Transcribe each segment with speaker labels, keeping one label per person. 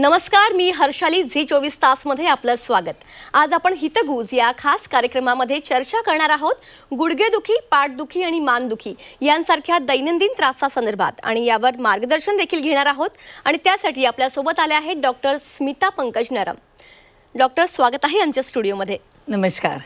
Speaker 1: नमस्कार मी हर्षाली झी चोवीस तासमध्ये आपलं स्वागत आज आपण हितगुज या खास कार्यक्रमामध्ये चर्चा करणार आहोत गुडघेदुखी पाठदुखी आणि मानदुखी यांसारख्या दैनंदिन त्रासासंदर्भात आणि यावर मार्गदर्शन देखील घेणार आहोत आणि त्यासाठी आपल्यासोबत आल्या आहेत डॉक्टर स्मिता पंकज नरम डॉक्टर स्वागत आहे आमच्या स्टुडिओमध्ये नमस्कार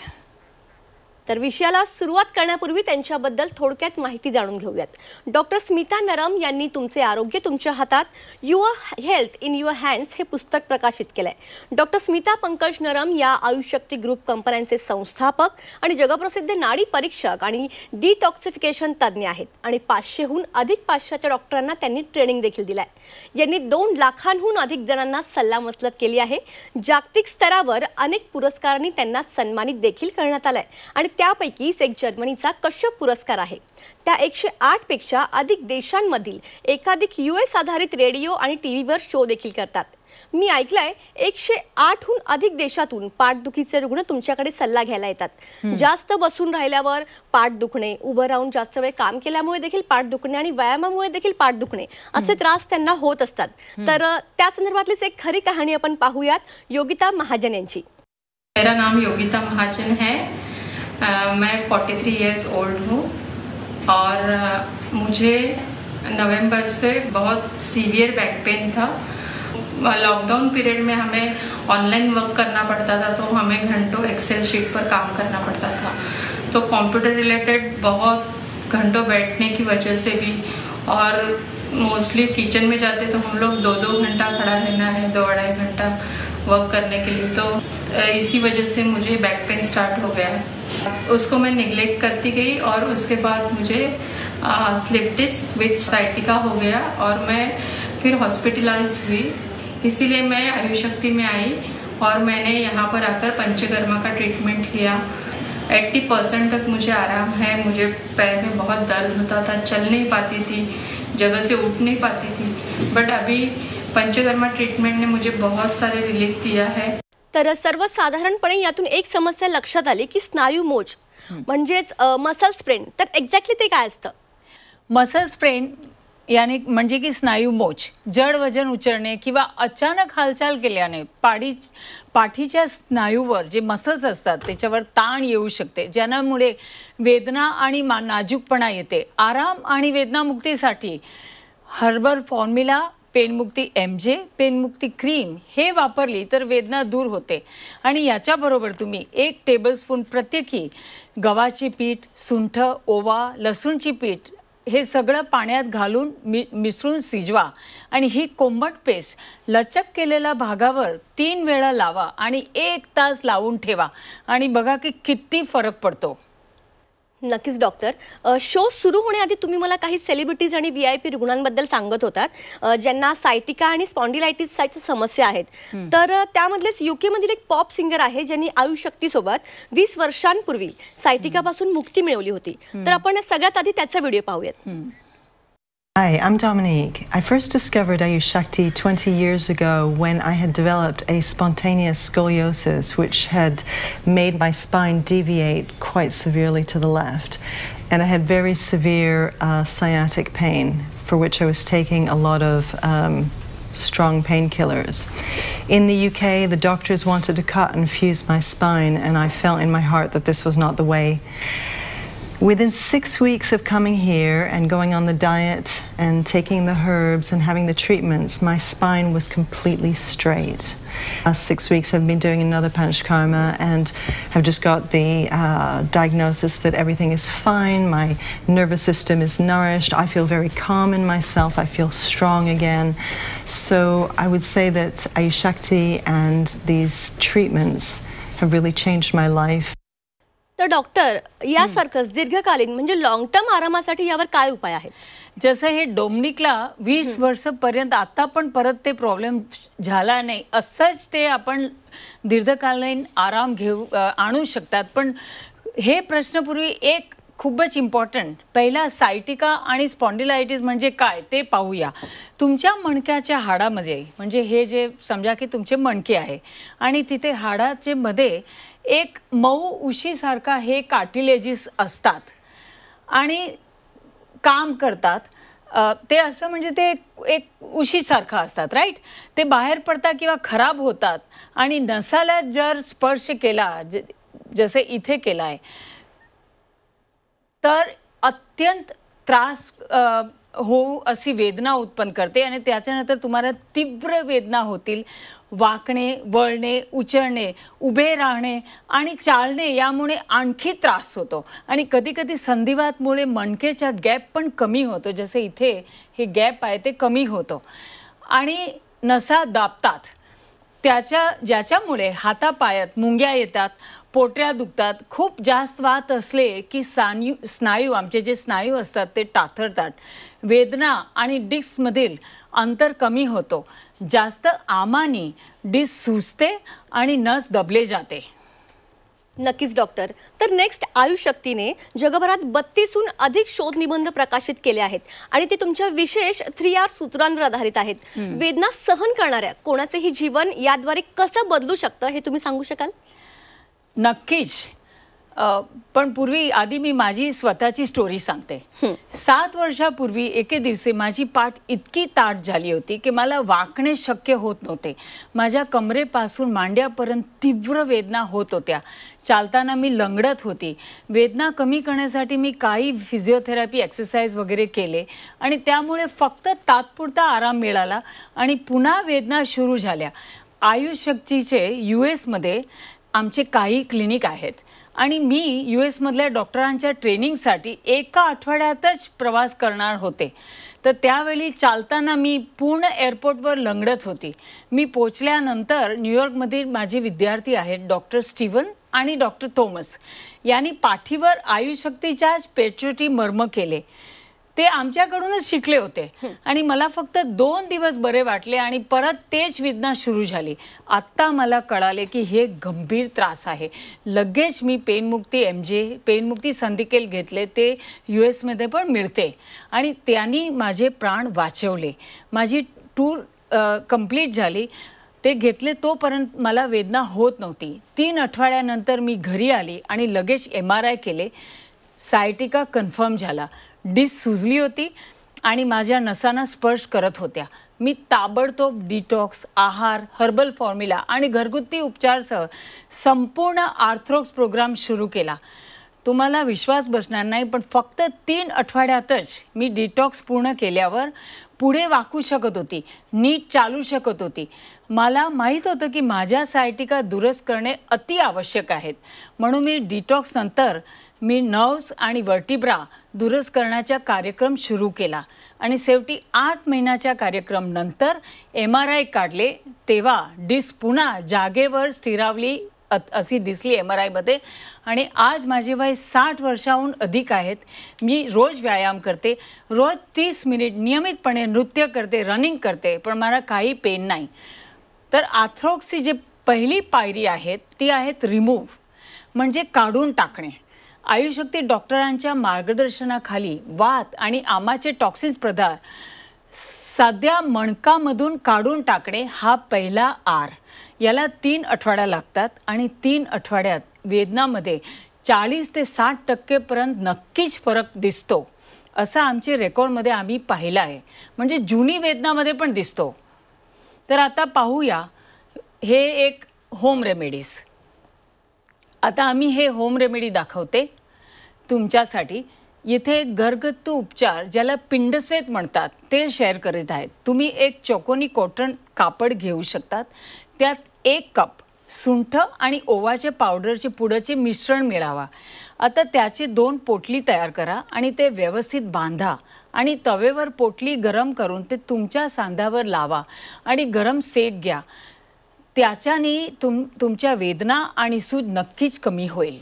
Speaker 1: तर विषयाला सुरुवात करण्यापूर्वी त्यांच्याबद्दल थोडक्यात माहिती जाणून घेऊयात डॉक्टर स्मिता नरम यांनी तुमचे आरोग्य तुमच्या हातात your health in your hands हे पुस्तक प्रकाशित केलंय आहे डॉक्टर स्मिता पंकज नरम या आयुषक्ती ग्रुप कंपन्यांचे संस्थापक आणि जगप्रसिद्ध नाडी परीक्षक आणि डिटॉक्सिफिकेशन तज्ज्ञ आहेत आणि पाचशेहून अधिक पाचशेच्या डॉक्टरांना त्यांनी ट्रेनिंग देखील दिलाय यांनी दोन लाखांहून अधिक जणांना सल्लामसलत केली आहे जागतिक स्तरावर अनेक पुरस्कारांनी त्यांना सन्मानित देखील करण्यात आलं आणि त्यापैकीच एक जर्मनीचा कश्यप पुरस्कार आहे त्या एकशे आठ पेक्षा अधिक देशांमधील एकाधिक यू एस आधारित रेडिओ आणि टी व्हीवर शो देखील करतात मी ऐकलंय एकशे आठहून अधिक देशातून पाठदुखीचे रुग्ण तुमच्याकडे सल्ला घ्यायला येतात जास्त बसून राहिल्यावर पाठ दुखणे उभं राहून जास्त वेळ काम केल्यामुळे देखील पाठ दुखणे आणि व्यायामामुळे देखील पाठ दुखणे असे त्रास त्यांना होत असतात तर त्या संदर्भातलीच एक खरी कहाणी आपण पाहूयात योगिता
Speaker 2: महाजन यांची मेरा नाम योगिता महाजन है मैं 43 थ्री ईयर्स ओल्ड हूँ और मुझे नवंबर से बहुत सीवियर बैक पेन था लॉकडाउन पीरियड में हमें ऑनलाइन वर्क करना पड़ता था तो हमें घंटों एक्सेल शीट पर काम करना पड़ता था तो कंप्यूटर रिलेटेड बहुत घंटों बैठने की वजह से भी और मोस्टली किचन में जाते तो हम लोग दो दो घंटा खड़ा रहना है दो अढ़ाई घंटा वर्क करने के लिए तो इसी वजह से मुझे बैक पेन स्टार्ट हो गया उसको मैं निगलेक्ट करती गई और उसके बाद मुझे स्लिप डिस्क विथ साइटिका हो गया और मैं फिर हॉस्पिटलाइज हुई इसीलिए मैं आयु शक्ति में आई और मैंने यहाँ पर आकर पंचकर्मा का ट्रीटमेंट किया 80 परसेंट तक मुझे आराम है मुझे पैर में बहुत दर्द होता था चल नहीं पाती थी जगह से उठ नहीं पाती थी बट अभी पंचकर्मा ट्रीटमेंट ने मुझे बहुत सारे रिलीफ दिया है
Speaker 1: तर सर्वसाधारणपणे यातून एक समस्या लक्षात आली की स्नायू मोज म्हणजेच
Speaker 3: मसल स्प्रेन तर एक्झॅक्टली ते काय असतं मसल स्प्रेन याने म्हणजे की स्नायू मोच जड वजन उचलणे किंवा अचानक हालचाल केल्याने पाडी पाठीच्या स्नायूवर जे मसल्स असतात त्याच्यावर ताण येऊ शकते ज्यामुळे वेदना आणि मा नाजूकपणा येते आराम आणि वेदनामुक्तीसाठी herbal formula Painmukti M J Painmukti cream हे वापरली तर वेदना दूर होते आणि याच्याबरोबर तुम्ही एक टेबलस्पून प्रत्येकी गव्हाची पीठ सुंठ ओवा लसूणची पीठ हे सगळं पाण्यात घालून मि मिसळून शिजवा आणि ही कोंबट पेस्ट लचक केलेल्या भागावर तीन वेळा लावा आणि एक तास लावून ठेवा आणि बघा की किती फरक पडतो
Speaker 1: नक्कीच डॉक्टर शो सुरू होण्याआधी तुम्ही मला काही सेलिब्रिटीज आणि व्ही आय पी रुग्णांबद्दल सांगत होतात ज्यांना सायटिका आणि स्पॉन्डिलायटिसच्या समस्या आहेत तर त्यामधलेच युकेमधील एक पॉप सिंगर आहे ज्यांनी सोबत वीस वर्षांपूर्वी सायटिकापासून मुक्ती मिळवली होती तर आपण सगळ्यात आधी त्याचा व्हिडिओ पाहूयात
Speaker 4: Hi, I'm Dominique. I first discovered Ayushakti 20 years ago when I had developed a spontaneous scoliosis, which had made my spine deviate quite severely to the left. And I had very severe uh, sciatic pain, for which I was taking a lot of um, strong painkillers. In the UK, the doctors wanted to cut and fuse my spine, and I felt in my heart that this was not the way. Within six weeks of coming here and going on the diet and taking the herbs and having the treatments, my spine was completely straight. six weeks I've been doing another panchakarma and have just got the uh, diagnosis that everything is fine, my nervous system is nourished, I feel very calm in myself, I feel strong again. So I would say that Ayushakti and these treatments have really changed my life.
Speaker 1: तर doctor यासारखंच
Speaker 3: दीर्घकालीन म्हणजे long term आरामासाठी यावर काय उपाय आहेत जसं हे डोमनिकला वीस वर्षपर्यंत आता पण परत ते प्रॉब्लेम झाला नाही असंच ते आपण दीर्घकालीन आराम घेऊ आणू शकतात पण हे प्रश्नपूर्वी एक खूपच इम्पॉर्टंट पहिला सायटिका आणि स्पॉन्डिलायटीस म्हणजे काय ते पाहूया तुमच्या मणक्याच्या हाडामध्ये म्हणजे हे जे समजा की तुमचे मणके आहे आणि तिथे हाडाचे मध्ये एक मऊ उशीसारखा हे काटिलेजीस असतात आणि काम करतात ते असं म्हणजे ते एक- एक उशीसारखं असतात राईट ते बाहेर पडतात किंवा खराब होतात आणि नसाला जर स्पर्श केला जसे इथे केला आहे तर अत्यंत त्रास होऊ अशी वेदना उत्पन्न करते आणि त्याच्यानंतर तुम्हाला तीव्र वेदना होतील वाकणे वळणे उचळणे उभे राहणे आणि चालणे यामुळे आणखी त्रास होतो आणि कधीकधी संधिवातमुळे मणकेचा गॅप पण कमी होतो जसे इथे हे गॅप आहे ते कमी होतो आणि नसा दाबतात त्याच्या ज्याच्यामुळे हातापायात मुंग्या येतात पोटऱ्या दुखतात खूप जास्त वात असले की सान्यू स्नायू आमचे जे स्नायू असतात ते टाथरतात वेदना आणि डिस्कमधील अंतर कमी होतो जास्त आमानी डिस्क सुजते आणि नस दबले जाते नक्कीच डॉक्टर तर नेक्स्ट शक्तीने
Speaker 1: जगभरात बत्तीसहून अधिक शोध निबंध प्रकाशित केले आहेत आणि ते तुमच्या विशेष थ्री आर सूत्रांवर आधारित आहेत वेदना सहन करणाऱ्या कोणाचेही जीवन याद्वारे कसं बदलू शकतं
Speaker 3: हे तुम्ही सांगू शकाल नक्कीच पण पूर्वी आधी मी माझी स्वतःची स्टोरी सांगते सात वर्षापूर्वी एके दिवशी माझी पाठ इतकी ताट झाली होती की मला वाकणे शक्य होत नव्हते माझ्या कमरेपासून मांड्यापर्यंत तीव्र वेदना होत होत्या चालताना मी लंगडत होती वेदना कमी करण्यासाठी मी काही फिजिओथेरपी एक्सरसाइज वगैरे केले आणि त्यामुळे फक्त तात्पुरता आराम मिळाला आणि पुन्हा वेदना सुरू झाल्या आयुषक्तीचे यू एसमध्ये आमचे काही क्लिनिक आहेत आणि मी यू एसमधल्या डॉक्टरांच्या ट्रेनिंगसाठी एका आठवड्यातच प्रवास करणार होते तर त्यावेळी चालताना मी पूर्ण एअरपोर्टवर लंगडत होती मी पोचल्यानंतर न्यूयॉर्कमधील माझे विद्यार्थी आहेत डॉक्टर स्टीवन आणि डॉक्टर थॉमस यांनी पाठीवर आयुशक्तीच्याच पेट्रोटी मर्म केले ते आमच्याकडूनच शिकले होते आणि मला फक्त दोन दिवस बरे वाटले आणि परत तेच वेदना सुरू झाली आत्ता मला कळाले की हे गंभीर त्रास आहे लगेच मी पेनमुक्ती एम जे पेनमुक्ती संधिकेल घेतले ते यू एसमध्ये पण मिळते आणि त्यांनी माझे प्राण वाचवले माझी टूर कंप्लीट झाली ते घेतले तोपर्यंत मला वेदना होत नव्हती तीन आठवड्यानंतर मी घरी आली आणि लगेच एम आर आय केले सायटिका कन्फर्म झाला डिस सुजली होती आणि माझ्या नसांना स्पर्श करत होत्या मी ताबडतोब डिटॉक्स आहार हर्बल फॉर्म्युला आणि घरगुती उपचारसह संपूर्ण आर्थ्रोक्स प्रोग्राम सुरू केला तुम्हाला विश्वास बसणार नाही पण फक्त तीन आठवड्यातच मी डिटॉक्स पूर्ण केल्यावर पुढे वाकू शकत होती नीट चालू शकत होती मला माहीत होतं की माझ्या सायटिका दुरुस्त करणे अति आवश्यक आहेत म्हणून मी डिटॉक्सनंतर मी नर्व्स आणि वर्टिब्रा दुरुस्त करण्याचा कार्यक्रम सुरू केला आणि शेवटी आठ महिन्याच्या कार्यक्रमनंतर एम आर आय काढले तेव्हा डिस्क पुन्हा जागेवर स्थिरावली अशी दिसली एम आर आयमध्ये आणि आज माझे वय साठ वर्षाहून अधिक आहेत मी रोज व्यायाम करते रोज तीस मिनिट नियमितपणे नृत्य करते रनिंग करते पण मला काही पेन नाही तर आथ्रोक्सची जी पहिली पायरी आहे ती आहेत रिमूव्ह म्हणजे काढून टाकणे आयुषक्ती डॉक्टरांच्या मार्गदर्शनाखाली वात आणि आमाचे टॉक्सिन पदार्थ साध्या मणकामधून काढून टाकणे हा पहिला आर याला तीन आठवड्या लागतात आणि तीन आठवड्यात वेदनामध्ये चाळीस ते साठ टक्केपर्यंत नक्कीच फरक दिसतो असा आमचे रेकॉर्डमध्ये आम्ही पाहिला आहे म्हणजे जुनी वेदनामध्ये पण दिसतो तर आता पाहूया हे एक होम रेमेडीज आता आम्ही हे होम रेमेडी दाखवते तुमच्यासाठी इथे घरगत्तू उपचार ज्याला पिंडस्वेत म्हणतात ते शेअर करीत आहेत तुम्ही एक चोकोनी कॉटन कापड घेऊ शकतात त्यात एक कप सुंठ आणि ओवाचे पावडरचे पुडचे मिश्रण मिळावा आता त्याची दोन पोटली तयार करा आणि ते व्यवस्थित बांधा आणि तवेवर पोटली गरम करून ते तुमच्या सांध्यावर लावा आणि गरम सेक घ्या त्याच्याने तुम तुमच्या वेदना आणि सूज नक्कीच कमी होईल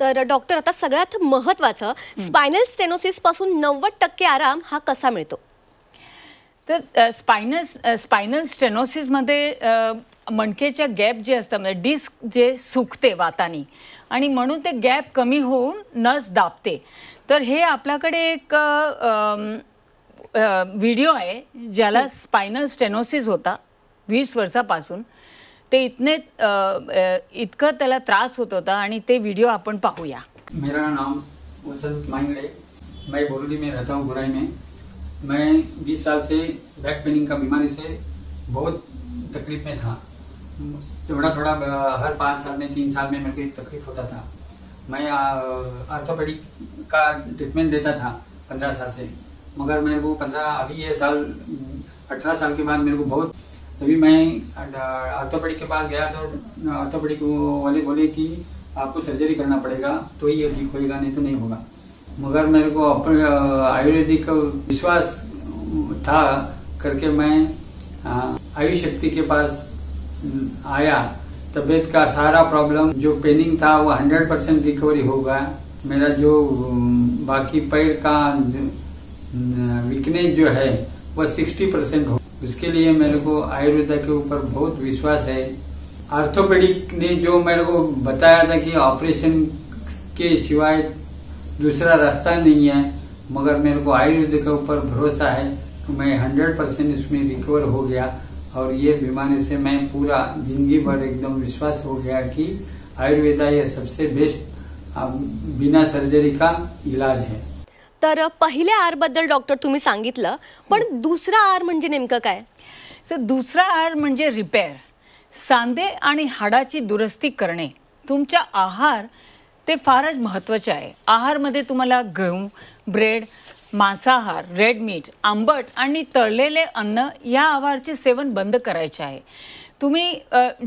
Speaker 3: तर डॉक्टर आता सगळ्यात महत्त्वाचं स्पायनल स्टेनोसिसपासून नव्वद टक्के आराम हा कसा मिळतो तर स्पायनल स्पायनल स्टेनोसिसमध्ये मणकेच्या गॅप जे असतं म्हणजे डिस्क जे सुकते वाताने आणि म्हणून ते गॅप कमी होऊन नस दाबते तर हे आपल्याकडे एक व्हिडिओ आहे ज्याला स्पायनल स्टेनोसिस होता वीस वर्षापासून ते इतने इतक त्याला त्रास होत होता आणि ते व्हिडिओ आपण पाहूया
Speaker 5: मेरा नाम वसंत मांगड़े मैं बोरडी में रहता हूँ बुराई में मैं 20 साल से बैक पेनिंग का बीमारी से बहुत तकलीफ में था थोड़ा थोड़ा हर पाँच साल में तीन साल में मेरे को तकलीफ होता था मैं आर्थोपेडिक का ट्रीटमेंट देता था पंद्रह साल से मगर मेरे को पंद्रह अभी ये साल अठारह साल के बाद मेरे को बहुत तभी मैं आर्थोपेडिक के पास गया तो आर्थोपेडिक वाले बोले कि आपको सर्जरी करना पड़ेगा तो ही ये ठीक होएगा नहीं तो नहीं होगा मगर मेरे को आयुर्वेदिक विश्वास था करके मैं आयु शक्ति के पास आया तबीयत का सारा प्रॉब्लम जो पेनिंग था वो हंड्रेड परसेंट रिकवरी हो गया मेरा जो बाकी पैर का वीकनेस जो है वह सिक्सटी परसेंट हो उसके लिए मेरे को आयुर्वेदा के ऊपर बहुत विश्वास है आर्थोपेडिक ने जो मेरे को बताया था कि ऑपरेशन के सिवाय दूसरा रास्ता नहीं है मगर मेरे को आयुर्वेद के ऊपर भरोसा है तो मैं हंड्रेड परसेंट इसमें रिकवर हो गया और ये बीमारी से मैं पूरा जिंदगी भर एकदम विश्वास हो गया कि आयुर्वेदा यह सबसे बेस्ट बिना सर्जरी का इलाज है
Speaker 1: तर पहिल्या आरबद्दल डॉक्टर तुम्ही सांगितलं पण हो. दुसरा आर
Speaker 3: म्हणजे नेमकं काय सर दुसरा आर म्हणजे रिपेअर सांधे आणि हाडाची दुरुस्ती करणे तुमच्या आहार ते फारच महत्त्वाचे आहे आहारमध्ये तुम्हाला गहू ब्रेड मांसाहार रेड मीठ आंबट आणि तळलेले अन्न या आहारचे सेवन बंद करायचे आहे तुम्ही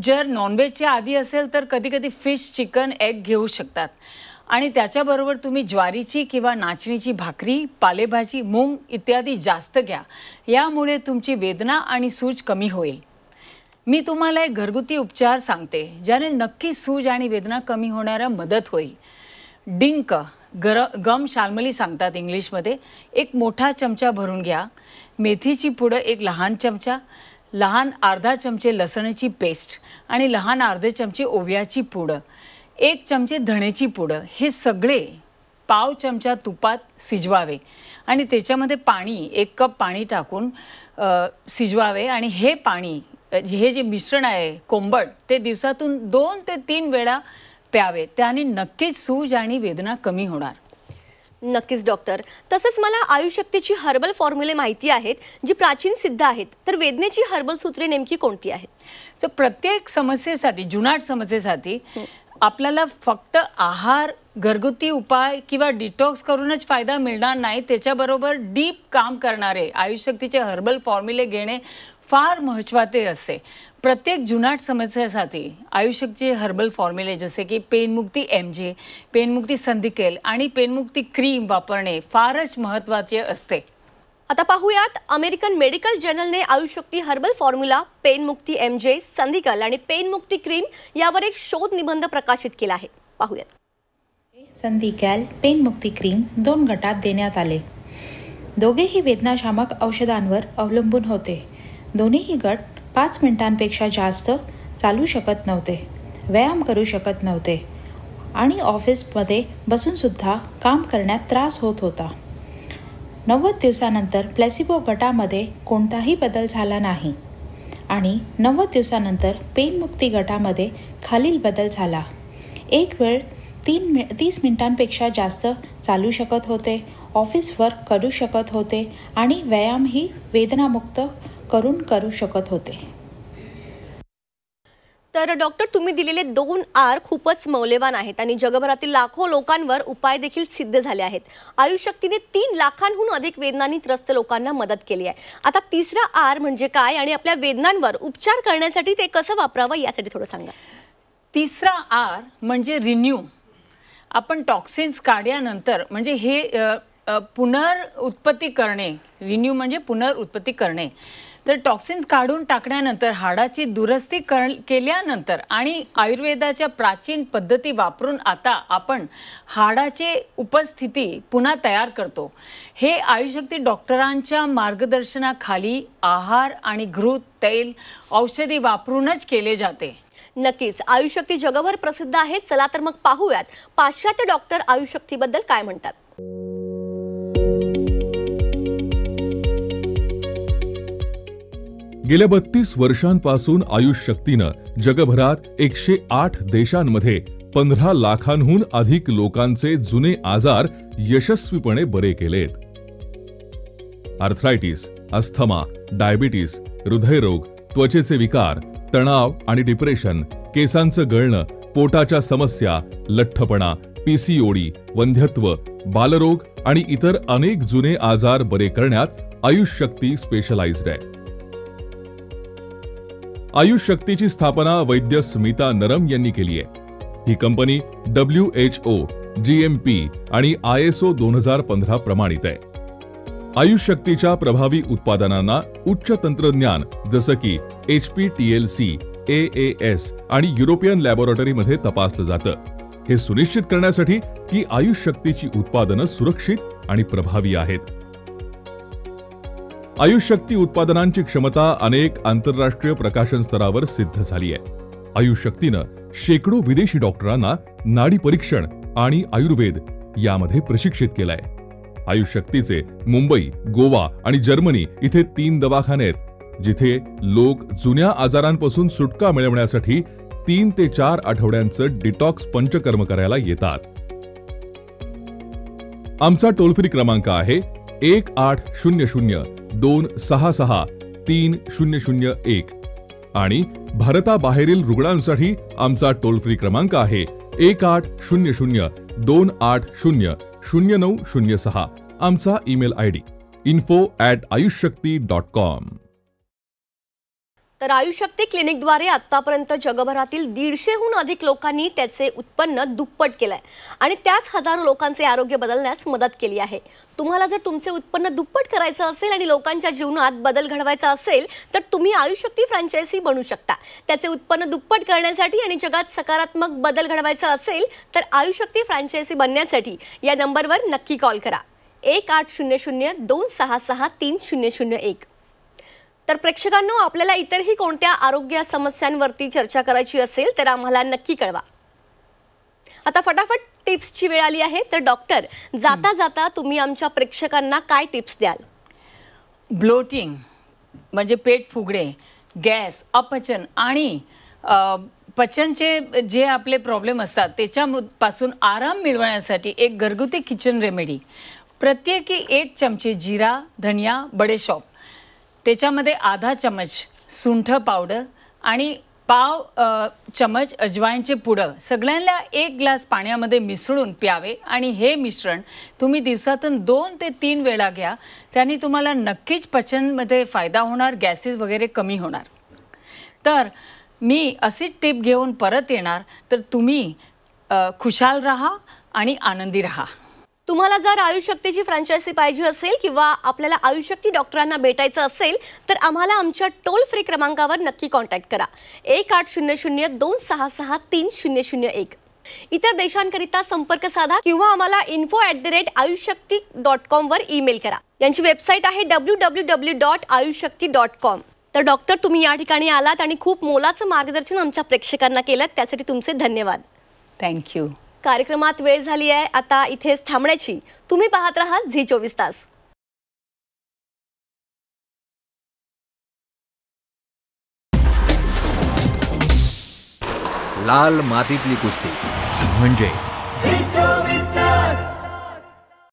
Speaker 3: जर नॉनव्हेजच्या आधी असेल तर कधीकधी फिश चिकन एग घेऊ शकतात आणि त्याच्याबरोबर तुम्ही ज्वारीची किंवा नाचणीची भाकरी पालेभाजी मूंग इत्यादी जास्त घ्या यामुळे तुमची वेदना आणि सूज कमी होईल मी तुम्हाला एक घरगुती उपचार सांगते ज्याने नक्की सूज आणि वेदना कमी होणाऱ्या मदत होईल डिंक गर गम शालमली सांगतात इंग्लिशमध्ये एक मोठा चमचा भरून घ्या मेथीची पुढं एक लहान चमचा लहान अर्धा चमचे लसणाची पेस्ट आणि लहान अर्धे चमचे ओव्याची पुडं एक चमचे धण्याची पुडं हे सगळे पाव चमचा तुपात शिजवावे आणि त्याच्यामध्ये पाणी एक कप पाणी टाकून शिजवावे आणि हे पाणी हे जे मिश्रण आहे कोंबड ते दिवसातून दोन ते तीन वेळा प्यावे त्याने नक्कीच सूज आणि वेदना कमी होणार
Speaker 1: नक्कीच डॉक्टर तसंच मला आयुशक्तीची हर्बल फॉर्म्युले माहिती आहेत जी प्राचीन
Speaker 3: सिद्ध आहेत तर वेदनेची हर्बल सूत्रे नेमकी कोणती आहेत तर प्रत्येक समस्येसाठी जुनाट समस्येसाठी आपल्याला फक्त आहार घरगुती उपाय किंवा डिटॉक्स करूनच फायदा मिळणार नाही त्याच्याबरोबर डीप काम करणारे आयुष्यक्तीचे हर्बल फॉर्म्युले घेणे फार महत्त्वाचे असते प्रत्येक जुनाट समस्येसाठी आयुष्यक्तीचे हर्बल फॉर्म्युले जसे की पेनमुक्ती एम जे पेनमुक्ती संधिकेल आणि पेनमुक्ती क्रीम वापरणे फारच महत्त्वाचे असते आता पाहूयात अमेरिकन मेडिकल
Speaker 1: जर्नलने Ayushakti herbal formula Painmukti M J संधिकल आणि पेनमुक्ती क्रीम यावर एक शोध निबंध प्रकाशित केला आहे पाहूयात संधिकॅल पेनमुक्ती
Speaker 3: क्रीम दोन गटात देण्यात आले दोघेही वेदनाशामक औषधांवर अवलंबून होते दोन्हीही गट पाच मिनिटांपेक्षा जास्त चालू शकत नव्हते व्यायाम करू शकत नव्हते आणि ऑफिसमध्ये बसूनसुद्धा काम करण्यात त्रास होत होता नव्वद दिवसानंतर प्लॅसिबो गटामध्ये कोणताही बदल झाला नाही आणि नव्वद दिवसानंतर पेनमुक्ती गटामध्ये खालील बदल झाला एक वेळ तीन मि तीस मिनिटांपेक्षा जास्त चालू शकत होते ऑफिस वर्क करू शकत होते आणि व्यायामही वेदनामुक्त करून करू शकत होते
Speaker 1: तर डॉक्टर तुम्ही दिलेले दोन आर खूपच मौल्यवान आहेत आणि जगभरातील लाखो लोकांवर उपाय देखील सिद्ध झाले आहेत आयुषशक्तीने तीन लाखांहून अधिक वेदनांनी त्रस्त लोकांना मदत केली आहे आता तिसरा आर म्हणजे काय आणि आपल्या वेदनांवर उपचार करण्यासाठी ते कसं वापरावं यासाठी थोडं सांगा
Speaker 3: तिसरा आर म्हणजे रिन्यू आपण टॉक्सिन्स काढल्यानंतर म्हणजे हे पुनर्उत्पत्ती करणे रिन्यू म्हणजे पुनर्उत्पत्ती करणे तर टॉक्सिन्स काढून टाकण्यानंतर हाडाची दुरुस्ती कर केल्यानंतर आणि आयुर्वेदाच्या प्राचीन पद्धती वापरून आता आपण हाडाचे उपस्थिती पुन्हा तयार करतो हे आयुषक्ती डॉक्टरांच्या मार्गदर्शनाखाली आहार आणि घृत तेल औषधी वापरूनच केले जाते नक्कीच
Speaker 1: आयुषक्ती जगभर प्रसिद्ध आहे चला तर मग पाहूयात पाश्चात्य डॉक्टर आयुषक्तीबद्दल काय म्हणतात
Speaker 6: गेल्या बत्तीस वर्षांपासून आयुष शक्तीनं जगभरात एकशे आठ देशांमध्ये पंधरा लाखांहून अधिक लोकांचे जुने आजार यशस्वीपणे बरे केलेत आर्थरायटिस अस्थमा डायबिटीस हृदयरोग त्वचेचे विकार तणाव आणि डिप्रेशन केसांचं गळणं पोटाच्या समस्या लठ्ठपणा पीसीओडी वंध्यत्व बालरोग आणि इतर अनेक जुने आजार बरे करण्यात आयुष शक्ती स्पेशलाइज्ड आहे आयुष शक्तीची स्थापना वैद्य स्मिता नरम यांनी केली आहे ही company W H O G M P आणि आय एस ओ दोन हजार पंधरा प्रमाणित आहे आयुष शक्तीच्या प्रभावी उत्पादनांना उच्च तंत्रज्ञान जसं की H P T L C A S आणि युरोपियन लॅबोरेटरीमध्ये तपासलं जातं हे सुनिश्चित करण्यासाठी की आयुष शक्तीची उत्पादनं सुरक्षित आणि प्रभावी आहेत शक्ती उत्पादनांची क्षमता अनेक आंतरराष्ट्रीय प्रकाशन स्तरावर सिद्ध झाली आहे आयुषशक्तीनं शेकडो विदेशी डॉक्टरांना नाडी परीक्षण आणि आयुर्वेद यामध्ये प्रशिक्षित आयुष शक्तीचे मुंबई गोवा आणि जर्मनी इथे तीन दवाखाने आहेत जिथे लोक जुन्या आजारांपासून सुटका मिळवण्यासाठी तीन ते चार आठवड्यांचं डिटॉक्स पंचकर्म करायला येतात आमचा टोल फ्री क्रमांक आहे एक आठ शून्य शून्य दोन सहा सहा तीन शून्य शून्य एक आणि भारताबाहेरील रुग्णांसाठी आमचा टोल फ्री क्रमांक आहे एक आठ शून्य शून्य दोन आठ शून्य शून्य नऊ शून्य सहा आमचा email I D info at Ayush dot com
Speaker 1: तर आयुशक्ती क्लिनिकद्वारे आत्तापर्यंत जगभरातील दीडशेहून अधिक लोकांनी त्याचे उत्पन्न दुप्पट केलंय आणि त्याच हजारो लोकांचे आरोग्य बदलण्यास मदत केली आहे तुम्हाला जर तुमचे उत्पन्न दुप्पट करायचं असेल आणि लोकांच्या जीवनात बदल घडवायचा असेल तर तुम्ही आयुशक्ती फ्रँचायझी बनू शकता त्याचे उत्पन्न दुप्पट करण्यासाठी आणि जगात सकारात्मक बदल घडवायचा असेल तर आयुशक्ती फ्रँचायझी बनण्यासाठी या नंबरवर नक्की कॉल करा एक आठ शून्य शून्य दोन सहा सहा तीन शून्य शून्य एक तर प्रेक्षकांनो आपल्याला इतरही कोणत्या आरोग्य समस्यांवरती चर्चा करायची असेल तर आम्हाला नक्की कळवा आता फटाफट टिप्सची वेळ आली आहे तर डॉक्टर जाता
Speaker 3: जाता तुम्ही आमच्या प्रेक्षकांना काय टिप्स द्याल ब्लोटिंग म्हणजे पेट फुगडे गॅस अपचन आणि पचनचे जे आपले प्रॉब्लेम असतात त्याच्यापासून आराम मिळवण्यासाठी एक घरगुती किचन रेमेडी प्रत्येकी एक चमचे जिरा धनिया बडेशॉप त्याच्यामध्ये आधा चमच सुंठ पावडर आणि पाव चमच अजवाईनचे पुडं सगळ्यांना एक ग्लास पाण्यामध्ये मिसळून प्यावे आणि हे मिश्रण तुम्ही दिवसातून दोन ते तीन वेळा घ्या त्याने तुम्हाला नक्कीच पचनमध्ये फायदा होणार गॅसेस वगैरे कमी होणार तर मी अशीच टिप घेऊन परत येणार तर तुम्ही खुशाल राहा आणि आनंदी राहा तुम्हाला
Speaker 1: जर आयुष्यक्तीची फ्रँचायझी पाहिजे असेल किंवा आपल्याला आयुष्यक्ती डॉक्टरांना भेटायचं असेल तर आम्हाला आमच्या टोल फ्री क्रमांकावर नक्की कॉन्टॅक्ट करा एक आठ शून्य शून्य दोन सहा सहा तीन शून्य शून्य एक इतर देशांकरिता संपर्क साधा किंवा आम्हाला info at the rate dot कॉमवर ईमेल करा यांची वेबसाईट आहे W W W dot dot com तर डॉक्टर तुम्ही या ठिकाणी आलात आणि खूप मोलाचं मार्गदर्शन आमच्या प्रेक्षकांना केलं त्यासाठी तुमचे धन्यवाद थँक्यू कार्यक्रमात वेळ झाली आहे आता इथेच थांबण्याची तुम्ही पाहत राहात झी चोवीस तास
Speaker 5: लाल
Speaker 3: मातीतली कुस्ती म्हणजे